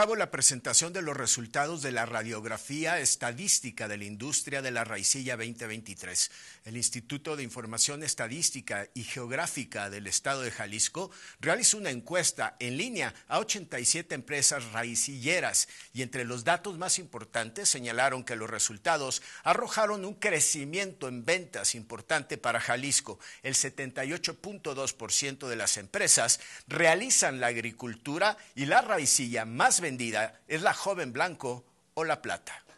cabo la presentación de los resultados de la radiografía estadística de la industria de la raicilla 2023. El Instituto de Información Estadística y Geográfica del Estado de Jalisco realizó una encuesta en línea a 87 empresas raicilleras y entre los datos más importantes señalaron que los resultados arrojaron un crecimiento en ventas importante para Jalisco. El 78.2% de las empresas realizan la agricultura y la raicilla más vendida es la joven blanco o la plata.